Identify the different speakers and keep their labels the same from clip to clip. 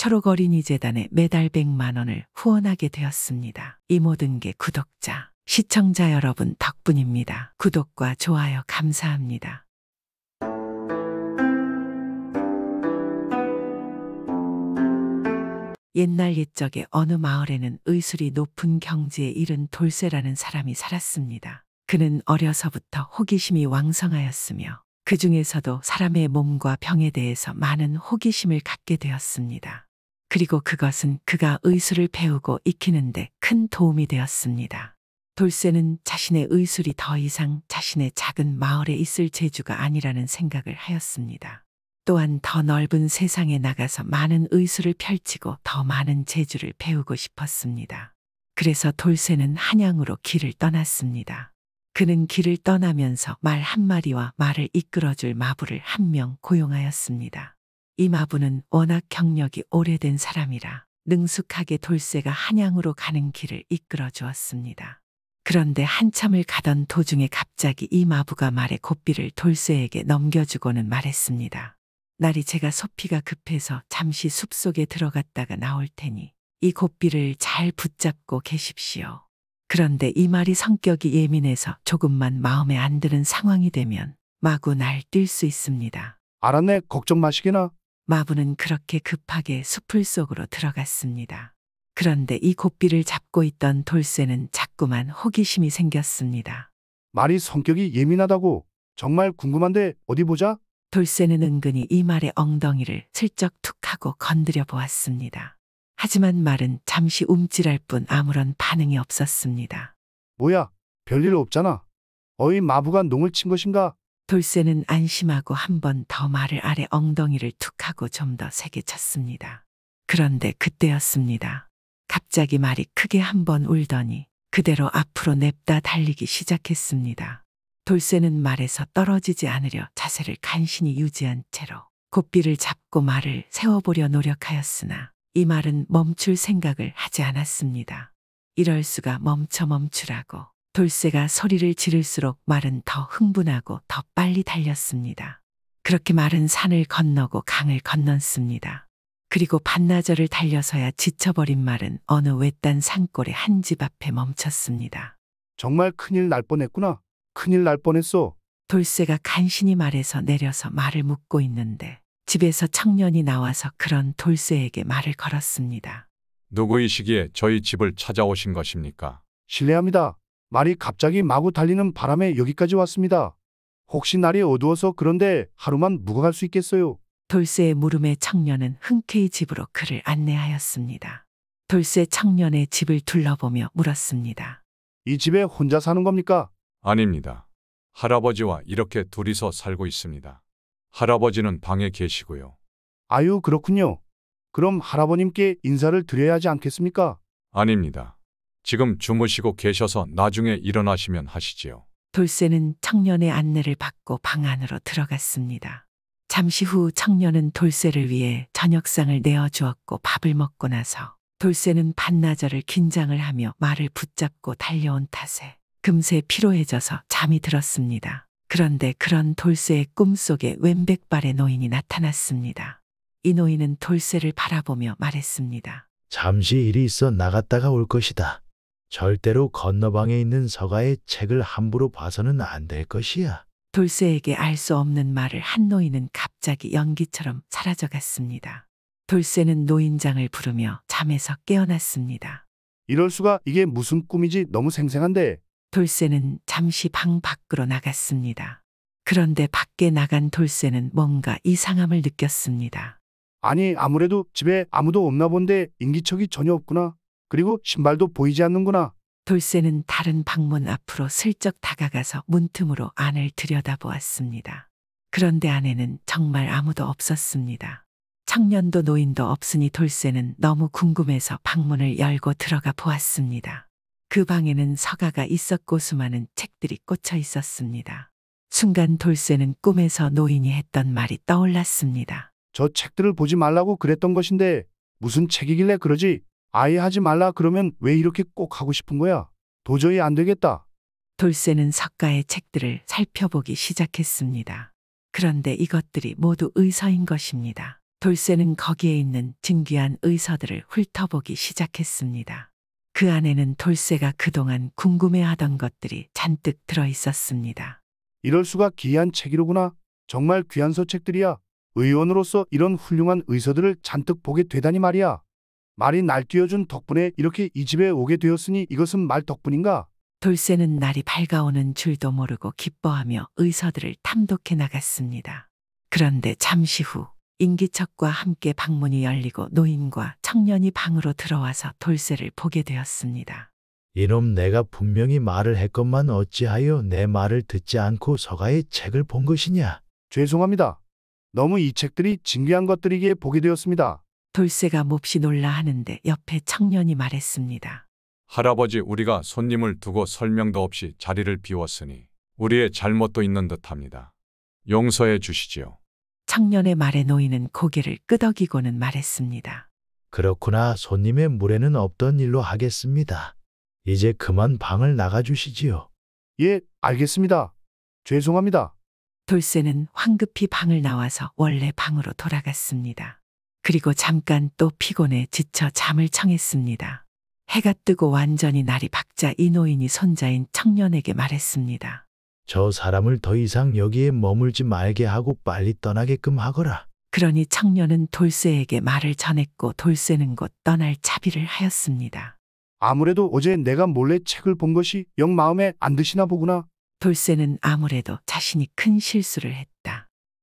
Speaker 1: 철옥어린이 재단에 매달 100만 원을 후원하게 되었습니다. 이 모든 게 구독자, 시청자 여러분 덕분입니다. 구독과 좋아요 감사합니다. 옛날 옛적의 어느 마을에는 의술이 높은 경지에 이른 돌쇠라는 사람이 살았습니다. 그는 어려서부터 호기심이 왕성하였으며 그 중에서도 사람의 몸과 병에 대해서 많은 호기심을 갖게 되었습니다. 그리고 그것은 그가 의술을 배우고 익히는데 큰 도움이 되었습니다. 돌쇠는 자신의 의술이 더 이상 자신의 작은 마을에 있을 재주가 아니라는 생각을 하였습니다. 또한 더 넓은 세상에 나가서 많은 의술을 펼치고 더 많은 재주를 배우고 싶었습니다. 그래서 돌쇠는 한양으로 길을 떠났습니다. 그는 길을 떠나면서 말 한마리와 말을 이끌어줄 마부를 한 명 고용하였습니다. 이마부는 워낙 경력이 오래된 사람이라 능숙하게 돌쇠가 한양으로 가는 길을 이끌어 주었습니다. 그런데 한참을 가던 도중에 갑자기 이마부가 말해 고삐를 돌쇠에게 넘겨주고는 말했습니다. 날이 제가 소피가 급해서 잠시 숲속에 들어갔다가 나올 테니 이 고삐를 잘 붙잡고 계십시오. 그런데 이 말이 성격이 예민해서 조금만 마음에 안 드는 상황이 되면 마구 날 뛸 수 있습니다. 알았네, 걱정 마시기나. 마부는 그렇게 급하게 수풀 속으로 들어갔습니다. 그런데 이 고삐를 잡고 있던 돌쇠는 자꾸만 호기심이 생겼습니다. 말이
Speaker 2: 성격이 예민하다고
Speaker 1: 정말 궁금한데 어디 보자? 돌쇠는 은근히 이 말의 엉덩이를 슬쩍 툭 하고 건드려 보았습니다. 하지만 말은 잠시 움찔할 뿐 아무런 반응이 없었습니다. 뭐야, 별일 없잖아. 어이 마부가 농을 친 것인가? 돌쇠는 안심하고 한 번 더 말을 아래 엉덩이를 툭 하고 좀 더 세게 쳤습니다. 그런데 그때였습니다. 갑자기 말이 크게 한 번 울더니 그대로 앞으로 냅다 달리기 시작했습니다. 돌쇠는 말에서 떨어지지 않으려 자세를 간신히 유지한 채로 고삐를 잡고 말을 세워보려 노력하였으나 이 말은 멈출 생각을 하지 않았습니다. 이럴 수가 멈춰 멈추라고 돌쇠가 소리를 지를수록 말은 더 흥분하고 더 빨리 달렸습니다. 그렇게 말은 산을 건너고 강을 건넜습니다. 그리고 반나절을 달려서야 지쳐버린 말은 어느 외딴 산골의 한 집 앞에 멈췄습니다.
Speaker 2: 정말 큰일 날 뻔했구나. 큰일 날 뻔했어.
Speaker 1: 돌쇠가 간신히 말에서 내려서 말을 묻고 있는데 집에서 청년이 나와서 그런 돌쇠에게 말을 걸었습니다.
Speaker 2: 누구이시기에 저희 집을 찾아오신 것입니까?
Speaker 1: 실례합니다.
Speaker 2: 말이 갑자기 마구 달리는 바람에 여기까지 왔습니다. 혹시 날이 어두워서
Speaker 1: 그런데 하루만 묵어갈 수 있겠어요? 돌쇠의 물음에 청년은 흔쾌히 집으로 그를 안내하였습니다. 돌쇠 청년의 집을 둘러보며 물었습니다.
Speaker 2: 이 집에 혼자 사는 겁니까? 아닙니다. 할아버지와 이렇게 둘이서 살고 있습니다. 할아버지는 방에 계시고요. 아유, 그렇군요. 그럼 할아버님께 인사를 드려야 하지 않겠습니까? 아닙니다. 지금 주무시고 계셔서 나중에 일어나시면 하시지요.
Speaker 1: 돌쇠는 청년의 안내를 받고 방 안으로 들어갔습니다. 잠시 후 청년은 돌쇠를 위해 저녁상을 내어주었고 밥을 먹고 나서 돌쇠는 반나절을 긴장을 하며 말을 붙잡고 달려온 탓에 금세 피로해져서 잠이 들었습니다. 그런데 그런 돌쇠의 꿈속에 왼백발의 노인이 나타났습니다. 이 노인은 돌쇠를 바라보며 말했습니다.
Speaker 2: 잠시 일이 있어 나갔다가 올 것이다. 절대로 건너방에 있는 서가의 책을 함부로 봐서는 안 될 것이야.
Speaker 1: 돌쇠에게 알 수 없는 말을 한 노인은 갑자기 연기처럼 사라져갔습니다. 돌쇠는 노인장을 부르며 잠에서 깨어났습니다. 이럴 수가 이게 무슨 꿈이지 너무 생생한데. 돌쇠는 잠시 방 밖으로 나갔습니다. 그런데 밖에 나간 돌쇠는 뭔가 이상함을 느꼈습니다.
Speaker 2: 아니 아무래도 집에 아무도 없나 본데 인기척이 전혀 없구나. 그리고 신발도 보이지 않는구나.
Speaker 1: 돌쇠는 다른 방문 앞으로 슬쩍 다가가서 문틈으로 안을 들여다보았습니다. 그런데 안에는 정말 아무도 없었습니다. 청년도 노인도 없으니 돌쇠는 너무 궁금해서 방문을 열고 들어가 보았습니다. 그 방에는 서가가 있었고 수많은 책들이 꽂혀 있었습니다. 순간 돌쇠는 꿈에서 노인이 했던 말이 떠올랐습니다.
Speaker 2: 저 책들을 보지 말라고 그랬던 것인데 무슨 책이길래 그러지? 아예 하지 말라 그러면 왜 이렇게 꼭 하고 싶은 거야? 도저히
Speaker 1: 안 되겠다. 돌쇠는 석가의 책들을 살펴보기 시작했습니다. 그런데 이것들이 모두 의서인 것입니다. 돌쇠는 거기에 있는 진귀한 의서들을 훑어보기 시작했습니다. 그 안에는 돌쇠가 그동안 궁금해하던 것들이 잔뜩 들어 있었습니다.
Speaker 2: 이럴 수가 귀한 책이로구나. 정말 귀한 서책들이야. 의원으로서 이런 훌륭한 의서들을 잔뜩 보게 되다니 말이야. 말이 날 뛰어준 덕분에 이렇게 이 집에 오게 되었으니 이것은 말 덕분인가?
Speaker 1: 돌쇠는 날이 밝아오는 줄도 모르고 기뻐하며 의서들을 탐독해 나갔습니다. 그런데 잠시 후 인기척과 함께 방문이 열리고 노인과 청년이 방으로 들어와서 돌쇠를 보게 되었습니다.
Speaker 2: 이놈 내가 분명히 말을 했건만 어찌하여 내 말을 듣지 않고 서가의 책을 본 것이냐? 죄송합니다. 너무 이 책들이 진귀한 것들이기에 보게 되었습니다. 돌쇠가
Speaker 1: 몹시 놀라 하는데 옆에 청년이 말했습니다.
Speaker 2: 할아버지 우리가 손님을 두고 설명도 없이 자리를 비웠으니 우리의 잘못도 있는 듯합니다. 용서해 주시지요.
Speaker 1: 청년의 말에 노인은 고개를 끄덕이고는 말했습니다.
Speaker 2: 그렇구나 손님의 물에는 없던 일로 하겠습니다. 이제 그만 방을
Speaker 1: 나가주시지요. 예, 알겠습니다. 죄송합니다. 돌쇠는 황급히 방을 나와서 원래 방으로 돌아갔습니다. 그리고 잠깐 또 피곤에 지쳐 잠을 청했습니다. 해가 뜨고 완전히 날이 박자 이 노인이 손자인 청년에게 말했습니다.
Speaker 2: 저 사람을 더 이상 여기에 머물지 말게
Speaker 1: 하고 빨리 떠나게끔 하거라. 그러니 청년은 돌쇠에게 말을 전했고 돌쇠는 곧 떠날 차비를 하였습니다.
Speaker 2: 아무래도 어제 내가 몰래 책을 본 것이
Speaker 1: 영 마음에 안 드시나 보구나. 돌쇠는 아무래도 자신이 큰 실수를 했다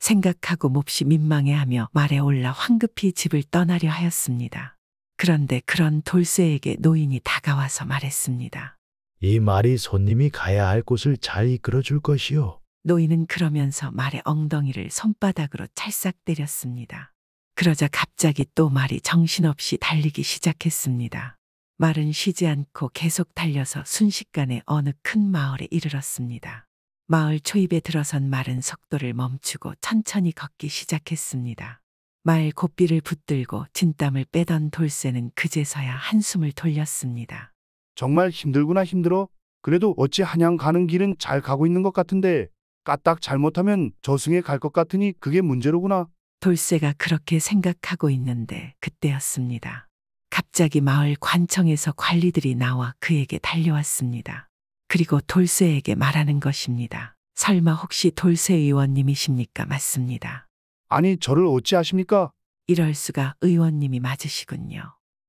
Speaker 1: 생각하고 몹시 민망해하며 말에 올라 황급히 집을 떠나려 하였습니다. 그런데 그런 돌쇠에게 노인이 다가와서 말했습니다.
Speaker 2: 이 말이 손님이 가야 할 곳을 잘 이끌어 줄 것이요.
Speaker 1: 노인은 그러면서 말의 엉덩이를 손바닥으로 찰싹 때렸습니다. 그러자 갑자기 또 말이 정신없이 달리기 시작했습니다. 말은 쉬지 않고 계속 달려서 순식간에 어느 큰 마을에 이르렀습니다. 마을 초입에 들어선 말은 속도를 멈추고 천천히 걷기 시작했습니다. 말 고삐를 붙들고 진땀을 빼던 돌쇠는 그제서야 한숨을 돌렸습니다.
Speaker 2: 정말 힘들구나 힘들어. 그래도 어찌 한양 가는 길은 잘 가고 있는 것 같은데 까딱 잘못하면 저승에
Speaker 1: 갈 것 같으니 그게 문제로구나. 돌쇠가 그렇게 생각하고 있는데 그때였습니다. 갑자기 마을 관청에서 관리들이 나와 그에게 달려왔습니다. 그리고 돌쇠에게 말하는 것입니다. 설마 혹시 돌쇠 의원님이십니까? 맞습니다. 아니 저를 어찌하십니까? 이럴 수가 의원님이 맞으시군요.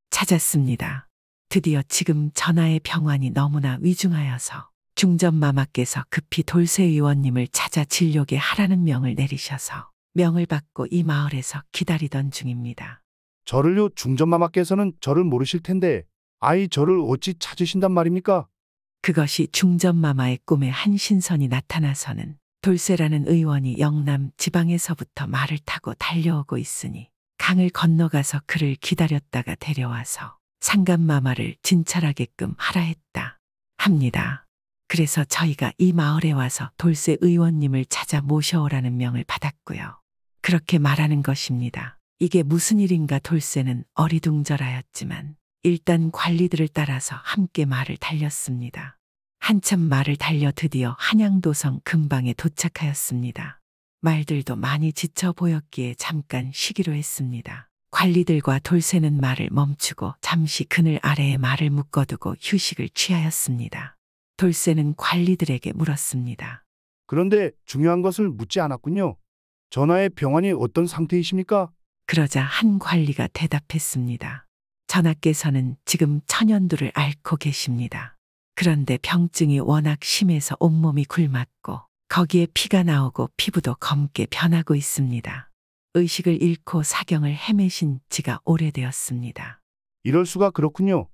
Speaker 1: 찾았습니다. 드디어 지금 전하의 병환이 너무나 위중하여서 중전마마께서 급히 돌쇠 의원님을 찾아 진료게 하라는 명을 내리셔서 명을 받고 이 마을에서 기다리던 중입니다.
Speaker 2: 저를요 중전마마께서는 저를 모르실 텐데 아이 저를 어찌 찾으신단 말입니까?
Speaker 1: 그것이 중전마마의 꿈에 한 신선이 나타나서는 돌세라는 의원이 영남 지방에서부터 말을 타고 달려오고 있으니 강을 건너가서 그를 기다렸다가 데려와서 상감마마를 진찰하게끔 하라 했다. 합니다. 그래서 저희가 이 마을에 와서 돌세 의원님을 찾아 모셔오라는 명을 받았고요. 그렇게 말하는 것입니다. 이게 무슨 일인가 돌세는 어리둥절하였지만 일단 관리들을 따라서 함께 말을 달렸습니다. 한참 말을 달려 드디어 한양도성 근방에 도착하였습니다. 말들도 많이 지쳐 보였기에 잠깐 쉬기로 했습니다. 관리들과 돌새는 말을 멈추고 잠시 그늘 아래에 말을 묶어두고 휴식을 취하였습니다. 돌새는 관리들에게 물었습니다.
Speaker 2: 그런데 중요한 것을 묻지 않았군요. 전하의 병환이 어떤 상태이십니까?
Speaker 1: 그러자 한 관리가 대답했습니다. 전하께서는 지금 천연두를 앓고 계십니다. 그런데 병증이 워낙 심해서 온몸이 굶었고 거기에 피가 나오고 피부도 검게 변하고 있습니다. 의식을 잃고 사경을 헤매신 지가 오래되었습니다. 이럴 수가 그렇군요.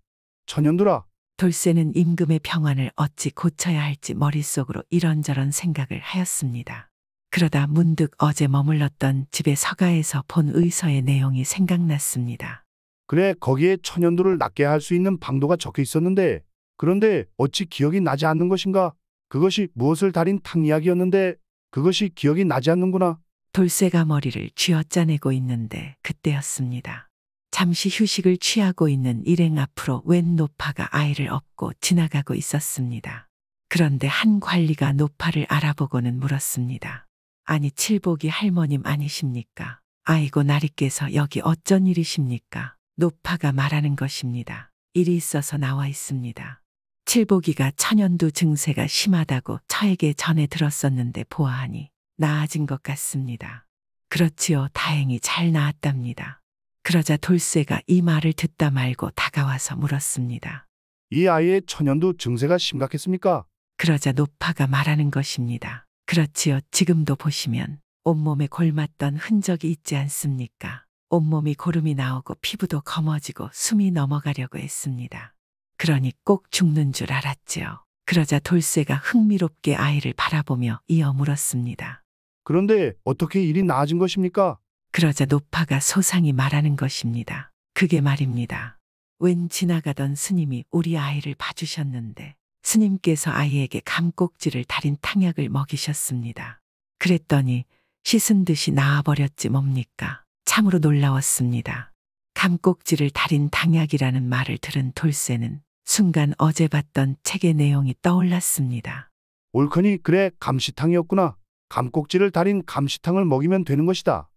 Speaker 1: 천연두라. 돌쇠는 임금의 병환을 어찌 고쳐야 할지 머릿속으로 이런저런 생각을 하였습니다. 그러다 문득 어제 머물렀던 집의 서가에서 본 의서의 내용이 생각났습니다.
Speaker 2: 그래 거기에 천연두를 낫게 할 수 있는 방도가 적혀 있었는데 그런데 어찌 기억이 나지 않는 것인가? 그것이 무엇을 달인 탕 이야기였는데 그것이 기억이 나지 않는구나.
Speaker 1: 돌쇠가 머리를 쥐어짜내고 있는데 그때였습니다. 잠시 휴식을 취하고 있는 일행 앞으로 웬 노파가 아이를 업고 지나가고 있었습니다. 그런데 한 관리가 노파를 알아보고는 물었습니다. 아니 칠복이 할머님 아니십니까? 아이고 나리께서 여기 어쩐 일이십니까? 노파가 말하는 것입니다. 일이 있어서 나와 있습니다. 칠보기가 천연두 증세가 심하다고 저에게 전해 들었었는데 보아하니 나아진 것 같습니다. 그렇지요. 다행히 잘 나았답니다. 그러자 돌쇠가 이 말을 듣다 말고 다가와서 물었습니다.
Speaker 2: 이 아이의 천연두 증세가
Speaker 1: 심각했습니까? 그러자 노파가 말하는 것입니다. 그렇지요. 지금도 보시면 온몸에 골맞던 흔적이 있지 않습니까? 온몸이 고름이 나오고 피부도 검어지고 숨이 넘어가려고 했습니다. 그러니 꼭 죽는 줄 알았지요. 그러자 돌쇠가 흥미롭게 아이를 바라보며 이어 물었습니다. 그런데 어떻게 일이 나아진 것입니까? 그러자 노파가 소상히 말하는 것입니다. 그게 말입니다. 웬 지나가던 스님이 우리 아이를 봐주셨는데 스님께서 아이에게 감꼭지를 달인 탕약을 먹이셨습니다. 그랬더니 씻은 듯이 나아버렸지 뭡니까? 참으로 놀라웠습니다. 감꼭지를 달인 당약이라는 말을 들은 돌쇠는 순간 어제 봤던 책의 내용이 떠올랐습니다.
Speaker 2: 옳거니 그래 감시탕이었구나. 감꼭지를 달인 감시탕을
Speaker 1: 먹이면 되는 것이다.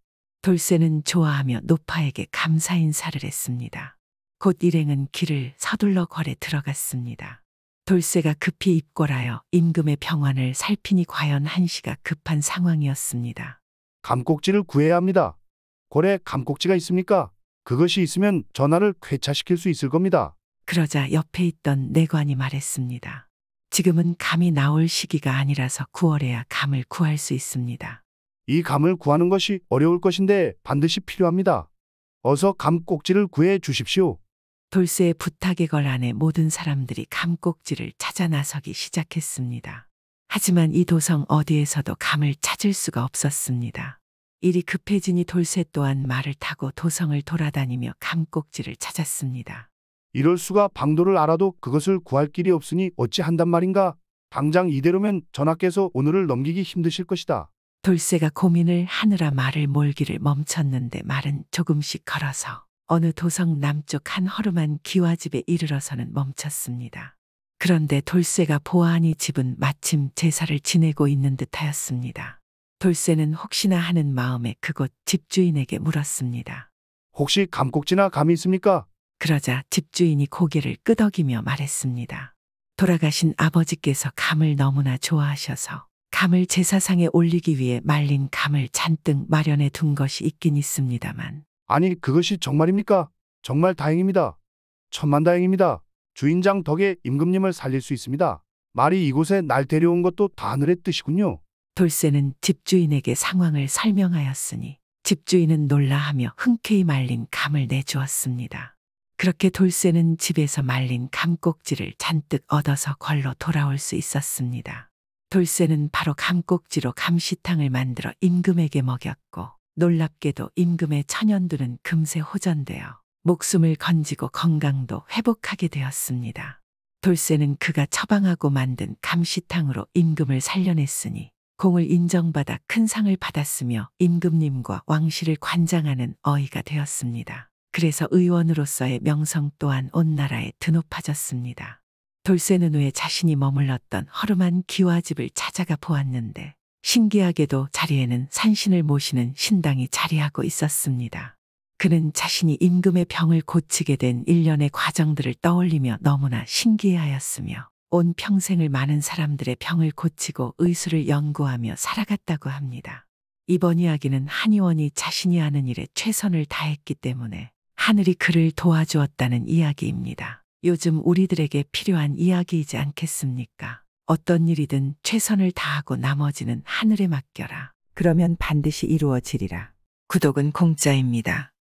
Speaker 1: 돌쇠는 좋아하며 노파에게 감사 인사를 했습니다. 곧 일행은 길을 서둘러 거래 들어갔습니다. 돌쇠가 급히 입궐하여 임금의 병환을 살피니 과연 한시가 급한 상황이었습니다.
Speaker 2: 감꼭지를 구해야 합니다. 고래 감꼭지가 있습니까? 그것이 있으면 전화를 쾌차시킬 수 있을 겁니다.
Speaker 1: 그러자 옆에 있던 내관이 말했습니다. 지금은 감이 나올 시기가 아니라서 9월에야 감을 구할 수 있습니다.
Speaker 2: 이 감을 구하는 것이 어려울 것인데 반드시 필요합니다. 어서 감 꼭지를 구해
Speaker 1: 주십시오. 돌쇠의 부탁에 걸 안에 모든 사람들이 감꼭지를 찾아 나서기 시작했습니다. 하지만 이 도성 어디에서도 감을 찾을 수가 없었습니다. 일이 급해지니 돌쇠 또한 말을 타고 도성을 돌아다니며 감꼭지를 찾았습니다.
Speaker 2: 이럴 수가 방도를 알아도 그것을 구할 길이 없으니 어찌 한단 말인가? 당장 이대로면 전하께서 오늘을 넘기기 힘드실 것이다.
Speaker 1: 돌쇠가 고민을 하느라 말을 몰기를 멈췄는데 말은 조금씩 걸어서 어느 도성 남쪽 한 허름한 기와집에 이르러서는 멈췄습니다. 그런데 돌쇠가 보아하니 집은 마침 제사를 지내고 있는 듯하였습니다. 돌쇠는 혹시나 하는 마음에 그곳 집주인에게 물었습니다. 혹시 감꼭지나 감이 있습니까? 그러자 집주인이 고개를 끄덕이며 말했습니다. 돌아가신 아버지께서 감을 너무나 좋아하셔서 감을 제사상에 올리기 위해 말린 감을 잔뜩 마련해 둔 것이 있긴 있습니다만
Speaker 2: 아니, 그것이 정말입니까? 정말 다행입니다. 천만 다행입니다. 주인장 덕에 임금님을 살릴 수 있습니다.
Speaker 1: 말이 이곳에 날 데려온 것도 다 하늘의 뜻이군요. 돌쇠는 집주인에게 상황을 설명하였으니 집주인은 놀라하며 흔쾌히 말린 감을 내주었습니다. 그렇게 돌쇠는 집에서 말린 감꼭지를 잔뜩 얻어서 걸로 돌아올 수 있었습니다. 돌쇠는 바로 감꼭지로 감시탕을 만들어 임금에게 먹였고 놀랍게도 임금의 천연두는 금세 호전되어 목숨을 건지고 건강도 회복하게 되었습니다. 돌쇠는 그가 처방하고 만든 감시탕으로 임금을 살려냈으니 공을 인정받아 큰 상을 받았으며 임금님과 왕실을 관장하는 어이가 되었습니다. 그래서 의원으로서의 명성 또한 온 나라에 드높아졌습니다. 돌쇠는 후에 자신이 머물렀던 허름한 기와집을 찾아가 보았는데 신기하게도 자리에는 산신을 모시는 신당이 자리하고 있었습니다. 그는 자신이 임금의 병을 고치게 된 일련의 과정들을 떠올리며 너무나 신기해하였으며 온 평생을 많은 사람들의 병을 고치고 의술을 연구하며 살아갔다고 합니다. 이번 이야기는 한의원이 자신이 하는 일에 최선을 다했기 때문에 하늘이 그를 도와주었다는 이야기입니다. 요즘 우리들에게 필요한 이야기이지 않겠습니까? 어떤 일이든 최선을 다하고 나머지는 하늘에 맡겨라. 그러면 반드시 이루어지리라. 구독은 공짜입니다.